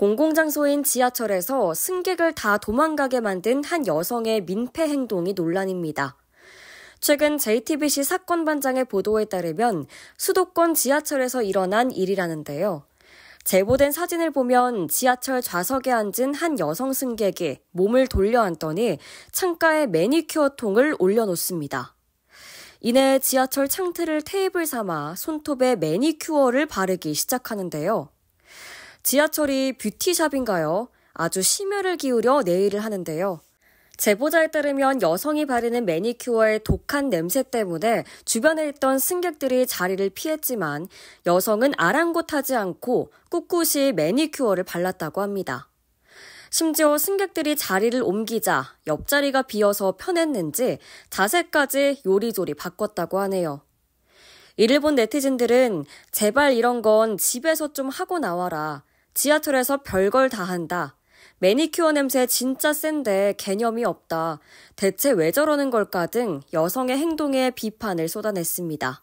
공공장소인 지하철에서 승객을 다 도망가게 만든 한 여성의 민폐 행동이 논란입니다. 최근 JTBC 사건 반장의 보도에 따르면 수도권 지하철에서 일어난 일이라는데요. 제보된 사진을 보면 지하철 좌석에 앉은 한 여성 승객이 몸을 돌려 앉더니 창가에 매니큐어 통을 올려놓습니다. 이내 지하철 창틀을 테이블 삼아 손톱에 매니큐어를 바르기 시작하는데요. 지하철이 뷰티샵인가요? 아주 심혈을 기울여 네일을 하는데요. 제보자에 따르면 여성이 바르는 매니큐어의 독한 냄새 때문에 주변에 있던 승객들이 자리를 피했지만 여성은 아랑곳하지 않고 꿋꿋이 매니큐어를 발랐다고 합니다. 심지어 승객들이 자리를 옮기자 옆자리가 비어서 편했는지 자세까지 요리조리 바꿨다고 하네요. 일본 네티즌들은 제발 이런 건 집에서 좀 하고 나와라. 지하철에서 별걸 다 한다. 매니큐어 냄새 진짜 센데 개념이 없다. 대체 왜 저러는 걸까 등 여성의 행동에 비판을 쏟아냈습니다.